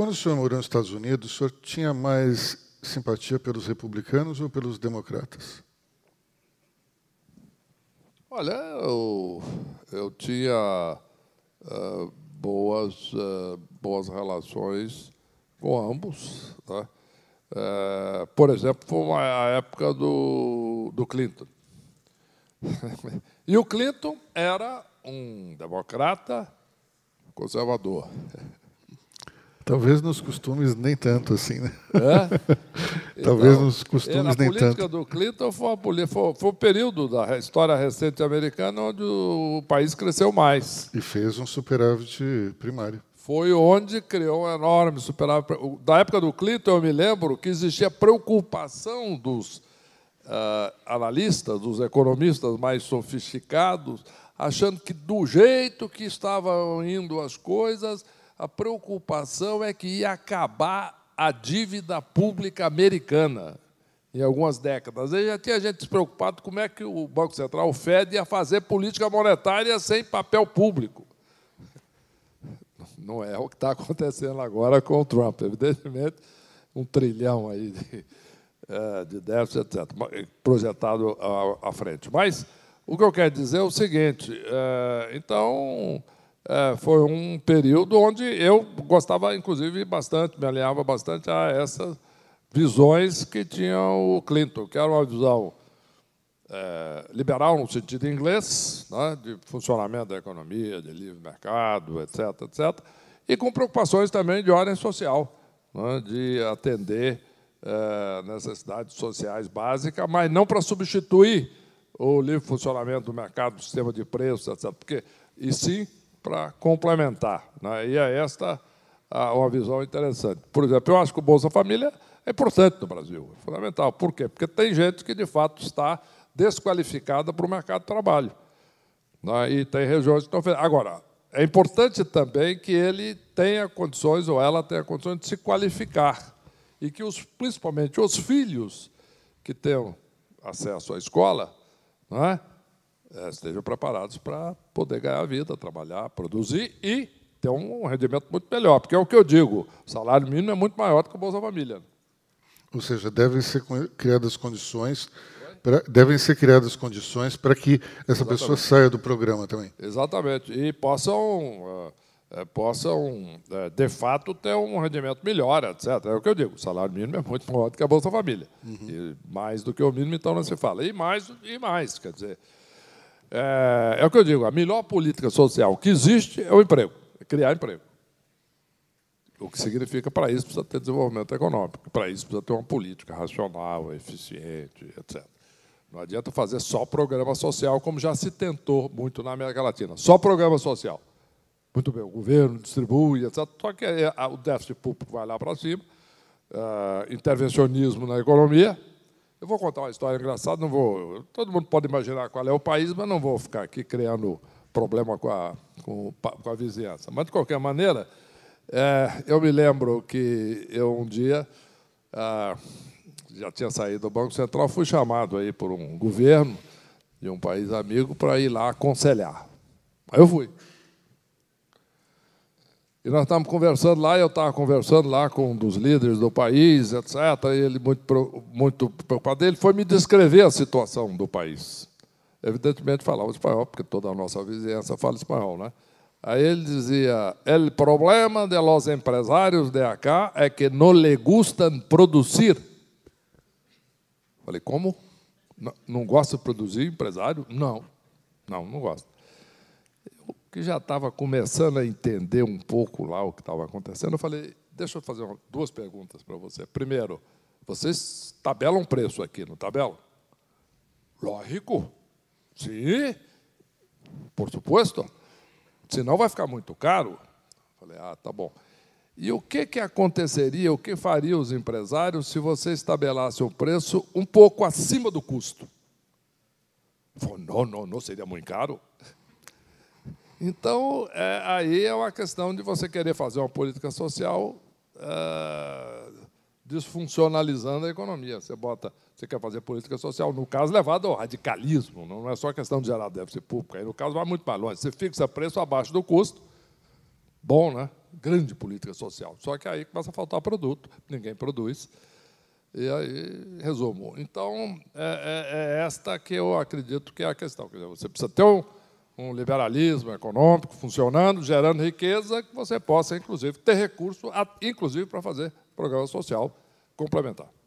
Quando o senhor morou nos Estados Unidos, o senhor tinha mais simpatia pelos republicanos ou pelos democratas? Olha, eu, eu tinha uh, boas, uh, boas relações com ambos. Né? Uh, por exemplo, foi a época do, do Clinton. e o Clinton era um democrata conservador. Talvez nos costumes nem tanto assim, né? É? Talvez então, nos costumes nem tanto. A política do Clinton foi, uma, foi, foi o período da história recente americana onde o país cresceu mais. E fez um superávit primário. Foi onde criou um enorme superávit. Da época do Clinton, eu me lembro que existia preocupação dos uh, analistas, dos economistas mais sofisticados, achando que do jeito que estavam indo as coisas a preocupação é que ia acabar a dívida pública americana em algumas décadas. Aí já tinha gente preocupado como é que o Banco Central, o Fed, ia fazer política monetária sem papel público. Não é o que está acontecendo agora com o Trump, evidentemente, um trilhão aí de, eh, de déficit, etc., projetado à frente. Mas o que eu quero dizer é o seguinte: eh, então é, foi um período onde eu gostava, inclusive, bastante, me alinhava bastante a essas visões que tinha o Clinton, que era uma visão é, liberal no sentido inglês, né, de funcionamento da economia, de livre mercado, etc., etc., e com preocupações também de ordem social, né, de atender é, necessidades sociais básicas, mas não para substituir o livre funcionamento do mercado, do sistema de preços, etc., porque, e sim para complementar. Né? E é esta uma visão interessante. Por exemplo, eu acho que o Bolsa Família é importante no Brasil, é fundamental. Por quê? Porque tem gente que, de fato, está desqualificada para o mercado de trabalho. Né? E tem regiões que estão fazendo. Agora, é importante também que ele tenha condições, ou ela tenha condições, de se qualificar. E que, os, principalmente, os filhos que tenham acesso à escola, né? É, estejam preparados para poder ganhar a vida, trabalhar, produzir e ter um rendimento muito melhor. Porque é o que eu digo, o salário mínimo é muito maior do que o Bolsa Família. Né? Ou seja, devem ser criadas condições devem ser criadas condições para que essa Exatamente. pessoa saia do programa também. Exatamente. E possam, ah, é, possam é, de fato, ter um rendimento melhor, etc. É o que eu digo, o salário mínimo é muito maior do que a Bolsa Família. Uhum. mais do que o mínimo, então, não se fala. E mais, e mais, quer dizer, é, é o que eu digo, a melhor política social que existe é o emprego, é criar emprego. O que significa, para isso, precisa ter desenvolvimento econômico. Para isso, precisa ter uma política racional, eficiente, etc. Não adianta fazer só programa social, como já se tentou muito na América Latina. Só programa social. Muito bem, o governo distribui, etc. Só que o déficit público vai lá para cima, eh, intervencionismo na economia, eu vou contar uma história engraçada, não vou. Todo mundo pode imaginar qual é o país, mas não vou ficar aqui criando problema com a, com, com a vizinhança. Mas, de qualquer maneira, é, eu me lembro que eu um dia ah, já tinha saído do Banco Central, fui chamado aí por um governo de um país amigo para ir lá aconselhar. Aí eu fui. E nós estávamos conversando lá, eu estava conversando lá com um dos líderes do país, etc. E ele, muito, muito preocupado, ele foi me descrever a situação do país. Evidentemente falava espanhol, porque toda a nossa vizinhança fala espanhol, né? Aí ele dizia: "El problema de los empresários de acá é que não le gustan produzir". Falei: "Como? Não, não gosta de produzir empresário? Não. Não, não gosta que já estava começando a entender um pouco lá o que estava acontecendo, eu falei, deixa eu fazer duas perguntas para você. Primeiro, vocês tabelam preço aqui, não tabelam? Lógico. Sim. Por suposto. Senão vai ficar muito caro. Falei, ah, tá bom. E o que, que aconteceria, o que faria os empresários se vocês tabelassem o preço um pouco acima do custo? Falei, não, não, não, seria muito caro. Então, é, aí é uma questão de você querer fazer uma política social é, desfuncionalizando a economia. Você bota, você quer fazer política social, no caso, levado ao radicalismo, não é só questão de gerar déficit público. Aí, no caso, vai muito para longe. Você fixa preço abaixo do custo, bom, né? Grande política social. Só que aí começa a faltar produto, ninguém produz. E aí, resumo. Então, é, é, é esta que eu acredito que é a questão. Quer dizer, você precisa ter um um liberalismo econômico funcionando, gerando riqueza, que você possa, inclusive, ter recurso, inclusive, para fazer programa social complementar.